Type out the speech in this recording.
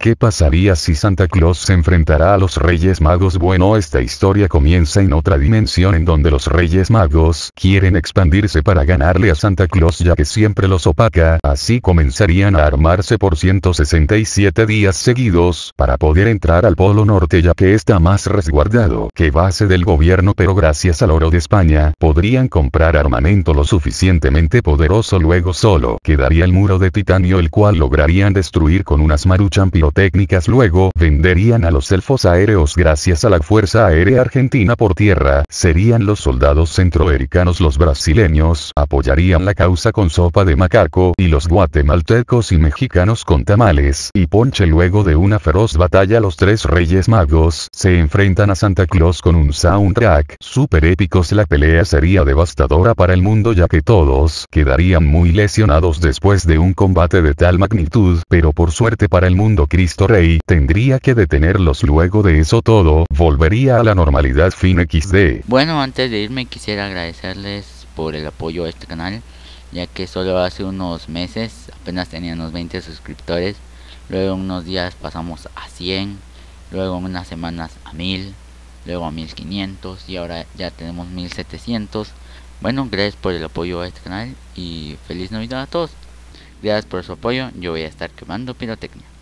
¿Qué pasaría si Santa Claus se enfrentará a los Reyes Magos? Bueno, esta historia comienza en otra dimensión en donde los Reyes Magos quieren expandirse para ganarle a Santa Claus ya que siempre los opaca, así comenzarían a armarse por 167 días seguidos para poder entrar al Polo Norte ya que está más resguardado que base del gobierno pero gracias al oro de España podrían comprar armamento lo suficientemente poderoso luego solo quedaría el muro de titanio el cual lograrían destruir con unas maruchan técnicas luego venderían a los elfos aéreos gracias a la Fuerza Aérea Argentina por tierra, serían los soldados centroamericanos los brasileños, apoyarían la causa con sopa de macaco y los guatemaltecos y mexicanos con tamales y ponche luego de una feroz batalla los tres reyes magos se enfrentan a Santa Claus con un soundtrack super épicos la pelea sería devastadora para el mundo ya que todos quedarían muy lesionados después de un combate de tal magnitud pero por suerte para el mundo que listo Rey tendría que detenerlos luego de eso todo volvería a la normalidad fin XD. Bueno, antes de irme quisiera agradecerles por el apoyo a este canal, ya que solo hace unos meses apenas teníamos 20 suscriptores, luego unos días pasamos a 100, luego unas semanas a 1000, luego a 1500 y ahora ya tenemos 1700. Bueno, gracias por el apoyo a este canal y feliz Navidad a todos. Gracias por su apoyo, yo voy a estar quemando pirotecnia.